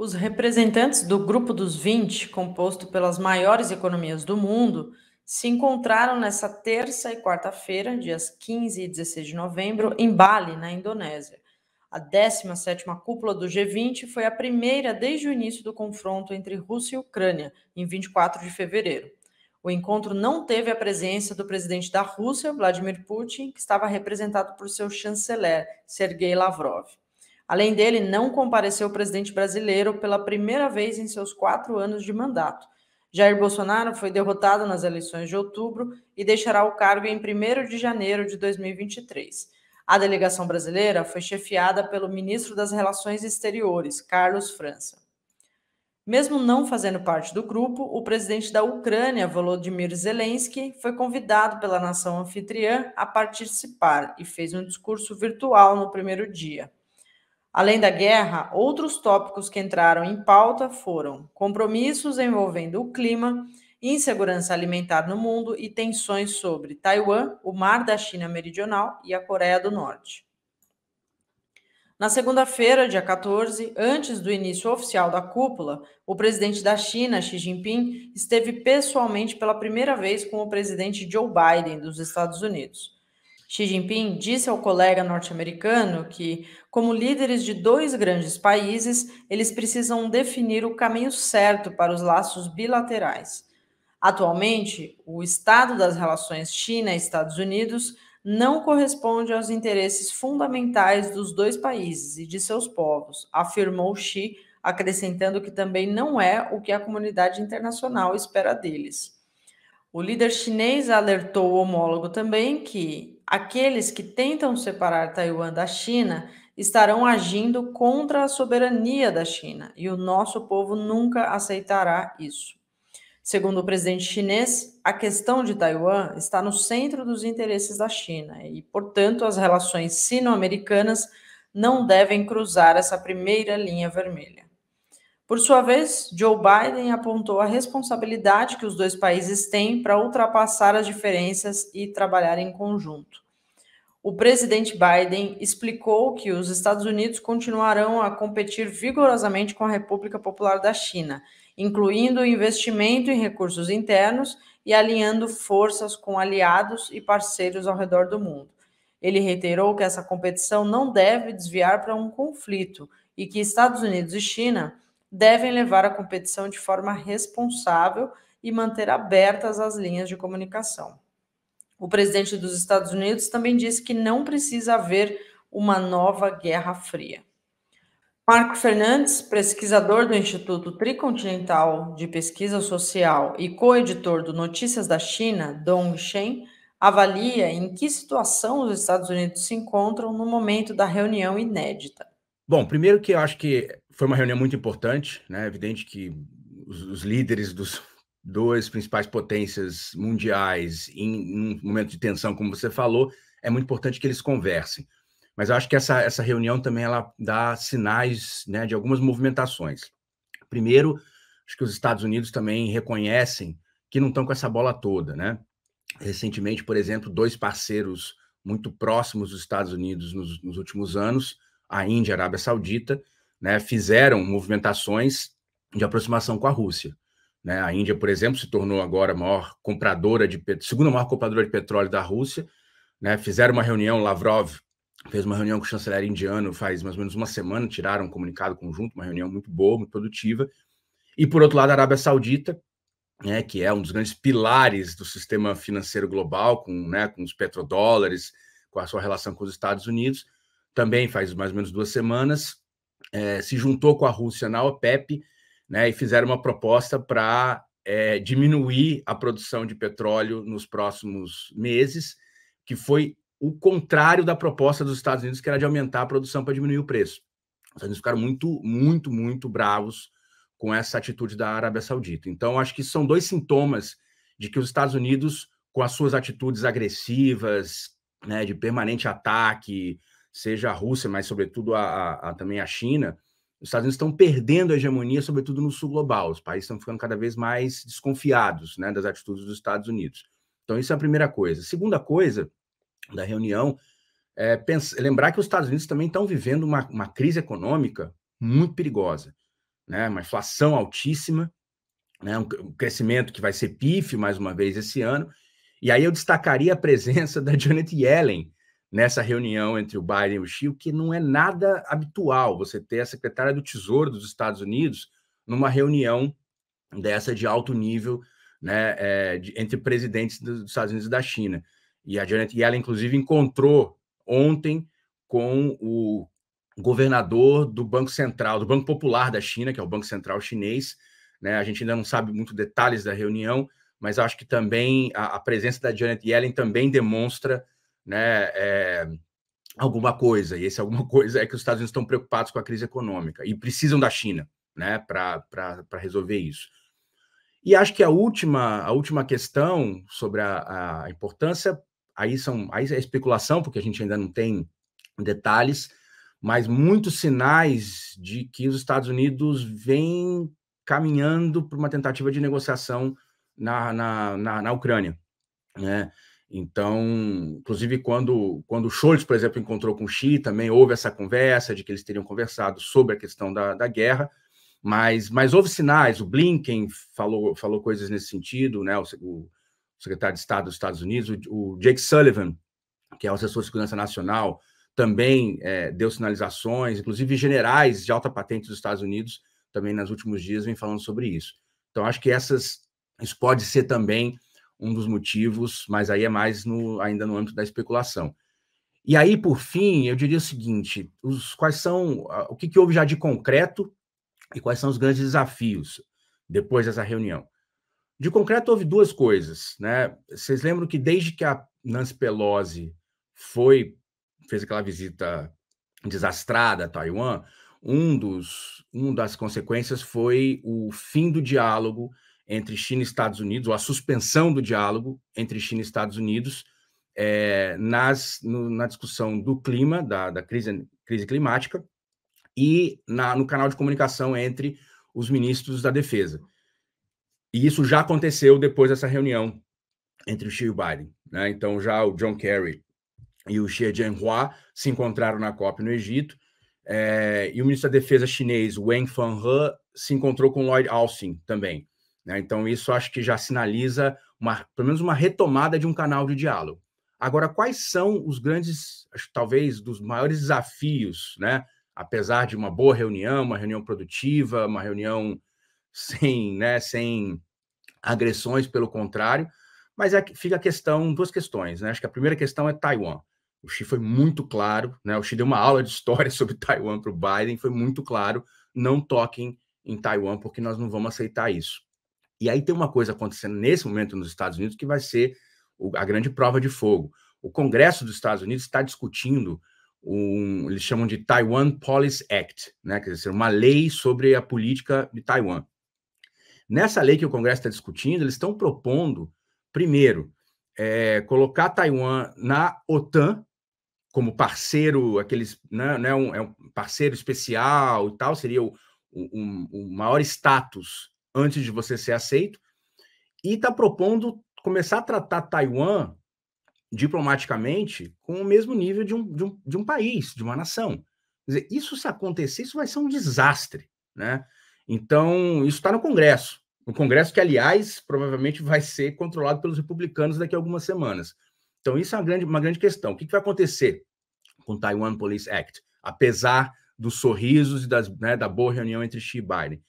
Os representantes do Grupo dos 20, composto pelas maiores economias do mundo, se encontraram nessa terça e quarta-feira, dias 15 e 16 de novembro, em Bali, na Indonésia. A 17ª cúpula do G20 foi a primeira desde o início do confronto entre Rússia e Ucrânia, em 24 de fevereiro. O encontro não teve a presença do presidente da Rússia, Vladimir Putin, que estava representado por seu chanceler, Sergei Lavrov. Além dele, não compareceu o presidente brasileiro pela primeira vez em seus quatro anos de mandato. Jair Bolsonaro foi derrotado nas eleições de outubro e deixará o cargo em 1 de janeiro de 2023. A delegação brasileira foi chefiada pelo ministro das Relações Exteriores, Carlos França. Mesmo não fazendo parte do grupo, o presidente da Ucrânia, Volodymyr Zelensky, foi convidado pela nação anfitriã a participar e fez um discurso virtual no primeiro dia. Além da guerra, outros tópicos que entraram em pauta foram compromissos envolvendo o clima, insegurança alimentar no mundo e tensões sobre Taiwan, o Mar da China Meridional e a Coreia do Norte. Na segunda-feira, dia 14, antes do início oficial da cúpula, o presidente da China, Xi Jinping, esteve pessoalmente pela primeira vez com o presidente Joe Biden dos Estados Unidos. Xi Jinping disse ao colega norte-americano que, como líderes de dois grandes países, eles precisam definir o caminho certo para os laços bilaterais. Atualmente, o estado das relações China-Estados Unidos não corresponde aos interesses fundamentais dos dois países e de seus povos, afirmou Xi, acrescentando que também não é o que a comunidade internacional espera deles. O líder chinês alertou o homólogo também que, aqueles que tentam separar Taiwan da China estarão agindo contra a soberania da China e o nosso povo nunca aceitará isso. Segundo o presidente chinês, a questão de Taiwan está no centro dos interesses da China e, portanto, as relações sino-americanas não devem cruzar essa primeira linha vermelha. Por sua vez, Joe Biden apontou a responsabilidade que os dois países têm para ultrapassar as diferenças e trabalhar em conjunto. O presidente Biden explicou que os Estados Unidos continuarão a competir vigorosamente com a República Popular da China, incluindo investimento em recursos internos e alinhando forças com aliados e parceiros ao redor do mundo. Ele reiterou que essa competição não deve desviar para um conflito e que Estados Unidos e China devem levar a competição de forma responsável e manter abertas as linhas de comunicação. O presidente dos Estados Unidos também disse que não precisa haver uma nova Guerra Fria. Marco Fernandes, pesquisador do Instituto Tricontinental de Pesquisa Social e co-editor do Notícias da China, Dong Shen, avalia em que situação os Estados Unidos se encontram no momento da reunião inédita. Bom, primeiro que eu acho que foi uma reunião muito importante, né? É evidente que os, os líderes dos duas principais potências mundiais em, um momento de tensão, como você falou, é muito importante que eles conversem. Mas eu acho que essa, essa reunião também ela dá sinais né, de algumas movimentações. Primeiro, acho que os Estados Unidos também reconhecem que não estão com essa bola toda, né? Recentemente, por exemplo, dois parceiros muito próximos dos Estados Unidos nos, nos últimos anos, a Índia e a Arábia Saudita, né, fizeram movimentações de aproximação com a Rússia. Né? A Índia, por exemplo, se tornou agora a maior compradora de segunda maior compradora de petróleo da Rússia. Né? Fizeram uma reunião, Lavrov fez uma reunião com o chanceler indiano faz mais ou menos uma semana, tiraram um comunicado conjunto, uma reunião muito boa, muito produtiva. E por outro lado, a Arábia Saudita, né, que é um dos grandes pilares do sistema financeiro global, com, né, com os petrodólares, com a sua relação com os Estados Unidos, também faz mais ou menos duas semanas, é, se juntou com a Rússia na OPEP né, e fizeram uma proposta para é, diminuir a produção de petróleo nos próximos meses, que foi o contrário da proposta dos Estados Unidos, que era de aumentar a produção para diminuir o preço. Os Estados Unidos ficaram muito, muito, muito bravos com essa atitude da Arábia Saudita. Então, acho que são dois sintomas de que os Estados Unidos, com as suas atitudes agressivas, né, de permanente ataque, seja a Rússia, mas sobretudo a, a, a, também a China, os Estados Unidos estão perdendo a hegemonia, sobretudo no sul global. Os países estão ficando cada vez mais desconfiados né, das atitudes dos Estados Unidos. Então, isso é a primeira coisa. Segunda coisa da reunião é pensar, lembrar que os Estados Unidos também estão vivendo uma, uma crise econômica muito perigosa, né? uma inflação altíssima, né? um, um crescimento que vai ser pífio mais uma vez esse ano. E aí eu destacaria a presença da Janet Yellen, nessa reunião entre o Biden e o Xi, o que não é nada habitual você ter a secretária do Tesouro dos Estados Unidos numa reunião dessa de alto nível né, é, de, entre presidentes dos Estados Unidos e da China. E a Janet Yellen, inclusive, encontrou ontem com o governador do Banco Central, do Banco Popular da China, que é o Banco Central chinês. Né? A gente ainda não sabe muito detalhes da reunião, mas acho que também a, a presença da Janet Yellen também demonstra né, é, alguma coisa, e esse alguma coisa é que os Estados Unidos estão preocupados com a crise econômica e precisam da China né, para resolver isso. E acho que a última, a última questão sobre a, a importância, aí são aí é especulação, porque a gente ainda não tem detalhes, mas muitos sinais de que os Estados Unidos vêm caminhando para uma tentativa de negociação na, na, na, na Ucrânia. Né? Então, inclusive, quando, quando o Scholz, por exemplo, encontrou com o Xi, também houve essa conversa de que eles teriam conversado sobre a questão da, da guerra, mas, mas houve sinais. O Blinken falou, falou coisas nesse sentido, né? o, o secretário de Estado dos Estados Unidos, o, o Jake Sullivan, que é o assessor de segurança nacional, também é, deu sinalizações, inclusive generais de alta patente dos Estados Unidos também nos últimos dias vem falando sobre isso. Então, acho que essas, isso pode ser também um dos motivos, mas aí é mais no, ainda no âmbito da especulação. E aí, por fim, eu diria o seguinte: os, quais são o que, que houve já de concreto e quais são os grandes desafios depois dessa reunião? De concreto, houve duas coisas. Né? Vocês lembram que desde que a Nancy Pelosi foi, fez aquela visita desastrada a Taiwan, um dos, uma das consequências foi o fim do diálogo entre China e Estados Unidos, ou a suspensão do diálogo entre China e Estados Unidos é, nas, no, na discussão do clima, da, da crise, crise climática, e na, no canal de comunicação entre os ministros da defesa. E isso já aconteceu depois dessa reunião entre o Xi e o Biden. Né? Então, já o John Kerry e o Xi Jinping se encontraram na COP no Egito, é, e o ministro da Defesa chinês, Wang Fanghe, se encontrou com Lloyd Austin também. Né? Então, isso acho que já sinaliza uma, pelo menos uma retomada de um canal de diálogo. Agora, quais são os grandes, acho, talvez, dos maiores desafios, né? apesar de uma boa reunião, uma reunião produtiva, uma reunião sem, né, sem agressões, pelo contrário, mas é, fica a questão, duas questões, né? Acho que a primeira questão é Taiwan. O Xi foi muito claro, né? O Xi deu uma aula de história sobre Taiwan para o Biden, foi muito claro, não toquem em Taiwan, porque nós não vamos aceitar isso. E aí tem uma coisa acontecendo nesse momento nos Estados Unidos que vai ser a grande prova de fogo. O Congresso dos Estados Unidos está discutindo um, eles chamam de Taiwan Policy Act, né? Quer dizer, uma lei sobre a política de Taiwan. Nessa lei que o Congresso está discutindo, eles estão propondo, primeiro, é, colocar Taiwan na OTAN como parceiro, aqueles, né, né um, é um parceiro especial e tal, seria o, o, um, o maior status antes de você ser aceito, e está propondo começar a tratar Taiwan diplomaticamente com o mesmo nível de um, de um, de um país, de uma nação. Dizer, isso se acontecer, isso vai ser um desastre, né? Então, isso está no Congresso. O Congresso que, aliás, provavelmente vai ser controlado pelos republicanos daqui a algumas semanas. Então, isso é uma grande, uma grande questão. O que, que vai acontecer com o Taiwan Police Act? Apesar dos sorrisos e das, né, da boa reunião entre Xi e Biden.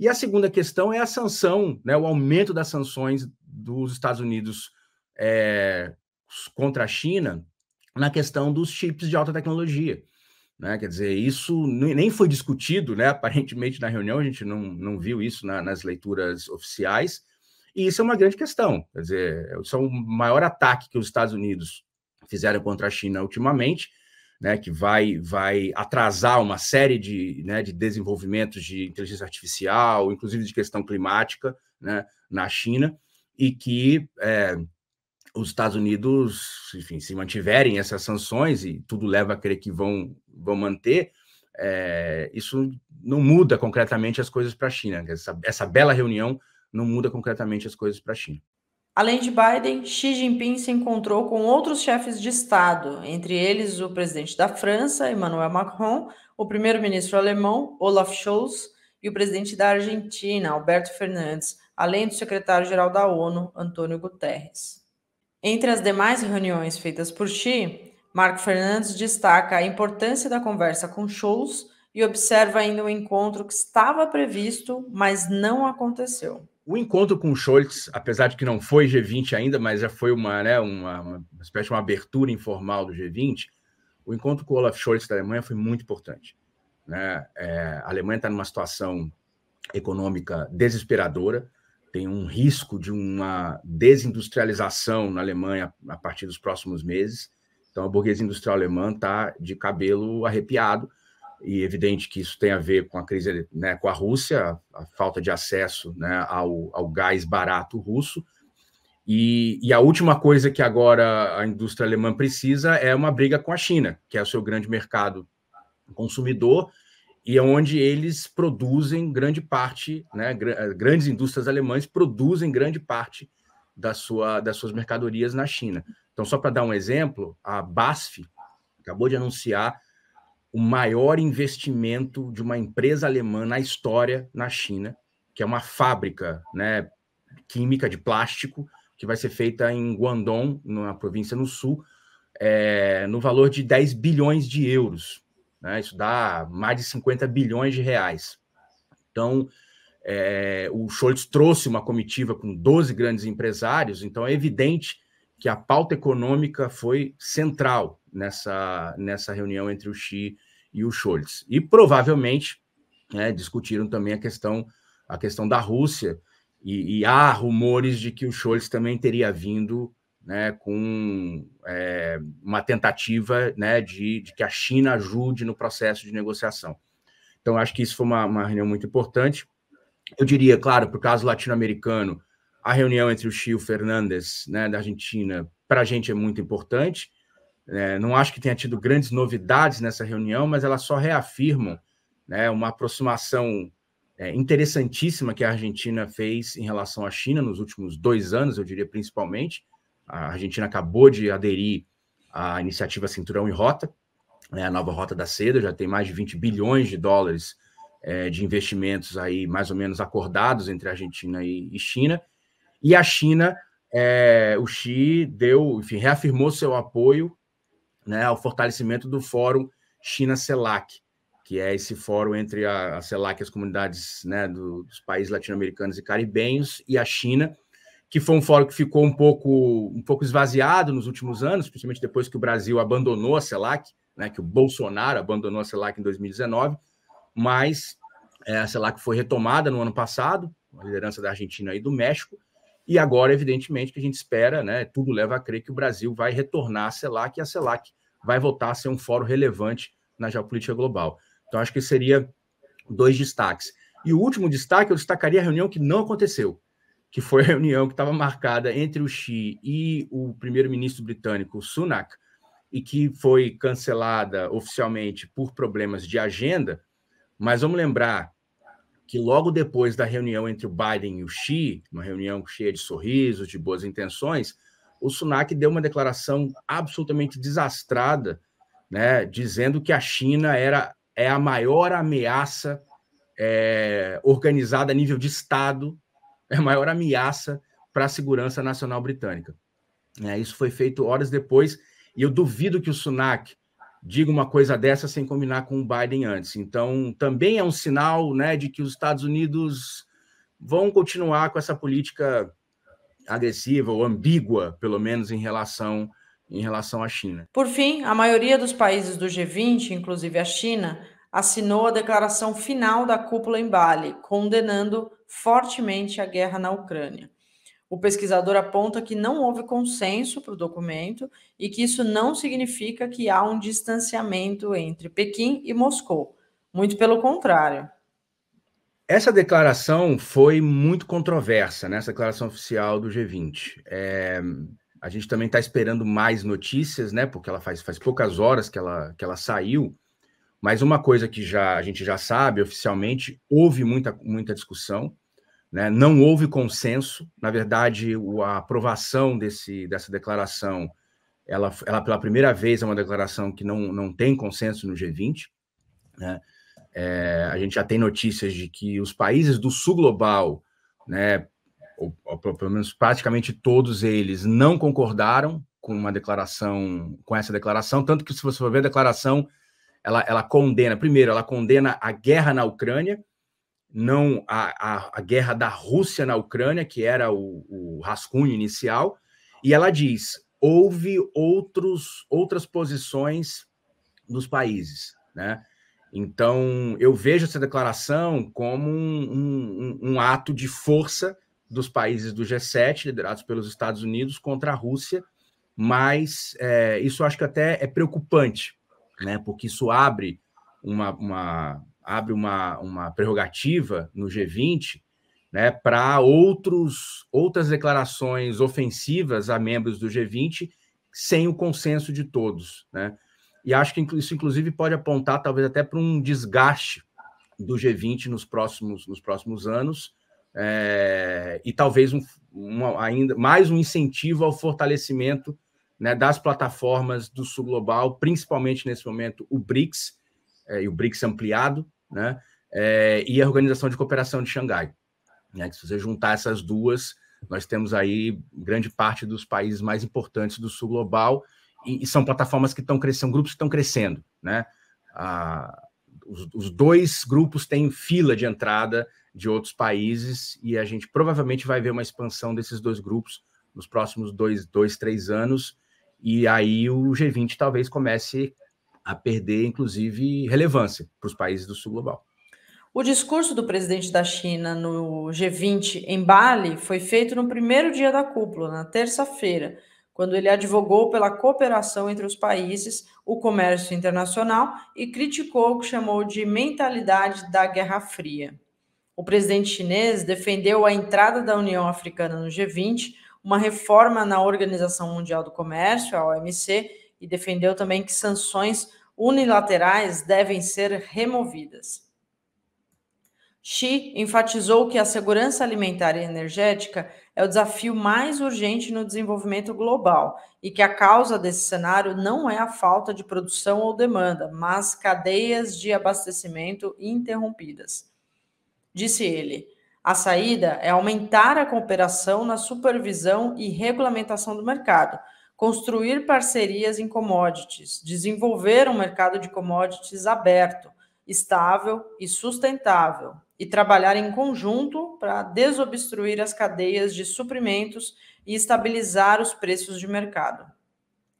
E a segunda questão é a sanção, né, o aumento das sanções dos Estados Unidos é, contra a China na questão dos chips de alta tecnologia. Né? Quer dizer, isso nem foi discutido, né? aparentemente, na reunião, a gente não, não viu isso na, nas leituras oficiais, e isso é uma grande questão. Quer dizer, é, isso é o maior ataque que os Estados Unidos fizeram contra a China ultimamente, né, que vai, vai atrasar uma série de, né, de desenvolvimentos de inteligência artificial, inclusive de questão climática, né, na China, e que é, os Estados Unidos, enfim, se mantiverem essas sanções, e tudo leva a crer que vão, vão manter, é, isso não muda concretamente as coisas para a China. Essa, essa bela reunião não muda concretamente as coisas para a China. Além de Biden, Xi Jinping se encontrou com outros chefes de Estado, entre eles o presidente da França, Emmanuel Macron, o primeiro-ministro alemão, Olaf Scholz, e o presidente da Argentina, Alberto Fernandes, além do secretário-geral da ONU, Antônio Guterres. Entre as demais reuniões feitas por Xi, Marco Fernandes destaca a importância da conversa com Scholz e observa ainda um encontro que estava previsto, mas não aconteceu. O encontro com o Scholz, apesar de que não foi G20 ainda, mas já foi uma, né, uma, uma espécie de uma abertura informal do G20, o encontro com o Olaf Scholz da Alemanha foi muito importante. Né? É, a Alemanha está numa situação econômica desesperadora, tem um risco de uma desindustrialização na Alemanha a partir dos próximos meses. Então, a burguesia industrial alemã está de cabelo arrepiado e evidente que isso tem a ver com a crise né, com a Rússia, a, falta de acesso né, ao, ao gás barato russo. E, e, a última coisa que agora a indústria alemã precisa é uma briga com a China, que é o seu grande mercado consumidor e é onde eles produzem grande parte, né, gr grandes indústrias alemãs produzem grande parte da sua, das suas mercadorias na China. Então, só para dar um exemplo, a BASF acabou de anunciar o maior investimento de uma empresa alemã na história na China, que é uma fábrica né, química de plástico, que vai ser feita em Guangdong, na província no sul, é, no valor de 10 bilhões de euros. Né? Isso dá mais de 50 bilhões de reais. Então, é, o Scholz trouxe uma comitiva com 12 grandes empresários, então é evidente que a pauta econômica foi central nessa, nessa reunião entre o Xi e o Scholz. E provavelmente né, discutiram também a questão, a questão da Rússia, e, e, há rumores de que o Scholz também teria vindo né, com é, uma tentativa né, de, de, que a China ajude no processo de negociação. Então, acho que isso foi uma, uma reunião muito importante. Eu diria, claro, por caso latino-americano, a reunião entre o Xi o Fernandes, né, da Argentina, para a gente é muito importante. É, não acho que tenha tido grandes novidades nessa reunião, mas elas só reafirmam né, uma aproximação é, interessantíssima que a Argentina fez em relação à China nos últimos dois anos, eu diria principalmente. A Argentina acabou de aderir à iniciativa Cinturão e Rota, né, a nova Rota da Seda, já tem mais de 20 bilhões de dólares é, de investimentos aí mais ou menos acordados entre Argentina e, e China. E a China, é, o Xi deu, enfim, reafirmou seu apoio né, ao fortalecimento do Fórum China-CELAC, que é esse fórum entre a, a CELAC e as comunidades né, do, dos países latino-americanos e caribenhos e a China, que foi um fórum que ficou um pouco, um pouco esvaziado nos últimos anos, principalmente depois que o Brasil abandonou a CELAC, né, que o Bolsonaro abandonou a CELAC em 2019, mas é, a CELAC foi retomada no ano passado, a liderança da Argentina e do México, e agora, evidentemente, que a gente espera, né, tudo leva a crer que o Brasil vai retornar à CELAC, e a CELAC vai voltar a ser um fórum relevante na geopolítica global. Então, acho que seria dois destaques. E o último destaque, eu destacaria a reunião que não aconteceu, que foi a reunião que estava marcada entre o Xi e o primeiro-ministro britânico Sunak, e que foi cancelada oficialmente por problemas de agenda. Mas vamos lembrar que logo depois da reunião entre o Biden e o Xi, uma reunião cheia de sorrisos, de boas intenções, o Sunak deu uma declaração absolutamente desastrada, né, dizendo que a China era é a maior ameaça é, organizada a nível de Estado, é a maior ameaça para a segurança nacional britânica. É, isso foi feito horas depois, e eu duvido que o Sunak diga uma coisa dessa sem combinar com o Biden antes. Então, também é um sinal né, de que os Estados Unidos vão continuar com essa política agressiva ou ambígua, pelo menos em relação em relação à China. Por fim, a maioria dos países do G20, inclusive a China, assinou a declaração final da cúpula em Bali, condenando fortemente a guerra na Ucrânia. O pesquisador aponta que não houve consenso para o documento e que isso não significa que há um distanciamento entre Pequim e Moscou. Muito pelo contrário. Essa declaração foi muito controversa, né? Essa declaração oficial do G20. É, a gente também está esperando mais notícias, né? Porque ela faz, faz poucas horas que ela, que ela saiu. Mas uma coisa que já a gente já sabe oficialmente, houve muita, muita discussão, né? não houve consenso. Na verdade, a aprovação desse, dessa declaração, ela, ela pela primeira vez é uma declaração que não, não tem consenso no G20. Né? É, a gente já tem notícias de que os países do sul global, né, ou, ou, pelo menos praticamente todos eles, não concordaram com uma declaração, com essa declaração, tanto que se você for ver a declaração, ela, ela condena, primeiro, ela condena a guerra na Ucrânia, não a, a, a guerra da Rússia na Ucrânia, que era o, o rascunho inicial, e ela diz, houve outros, outras posições dos países, né? Então, eu vejo essa declaração como um, um, um ato de força dos países do G7, liderados pelos Estados Unidos, contra a Rússia, mas é, isso acho que até é preocupante, né? porque isso abre uma, uma abre uma, uma prerrogativa no G20 né, para outros outras declarações ofensivas a membros do G20 sem o consenso de todos. Né? e acho que isso, inclusive, pode apontar talvez até para um desgaste do G20 nos próximos, nos próximos anos, é, e talvez um, um, ainda mais um incentivo ao fortalecimento né, das plataformas do sul global, principalmente nesse momento o BRICS, é, eh, e o BRICS ampliado, né, é, e a Organização de Cooperação de Xangai. Né, se você juntar essas duas, nós temos aí grande parte dos países mais importantes do sul global e, e são plataformas que estão crescendo, são grupos que estão crescendo, né? Ah, os, os, dois grupos têm fila de entrada de outros países e a gente provavelmente vai ver uma expansão desses dois grupos nos próximos dois, dois três anos e aí o G20 talvez comece a perder, inclusive, relevância para os países do sul global. O discurso do presidente da China no G20 em Bali foi feito no primeiro dia da cúpula, na terça-feira, quando ele advogou pela cooperação entre os países, o comércio internacional e criticou o que chamou de mentalidade da Guerra Fria. O presidente chinês defendeu a entrada da União Africana no G20, uma reforma na Organização Mundial do Comércio, a OMC, e defendeu também que sanções unilaterais devem ser removidas. Xi enfatizou que a segurança alimentar e energética é o desafio mais urgente no desenvolvimento global e que a causa desse cenário não é a falta de produção ou demanda, mas cadeias de abastecimento interrompidas. Disse ele: a saída é aumentar a cooperação na supervisão e regulamentação do mercado, construir parcerias em commodities, desenvolver um mercado de commodities aberto estável e sustentável e trabalhar em conjunto para desobstruir as cadeias de suprimentos e estabilizar os preços de mercado.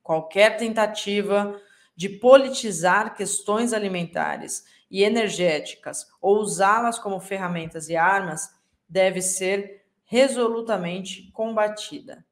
Qualquer tentativa de politizar questões alimentares e energéticas ou usá-las como ferramentas e armas deve ser resolutamente combatida.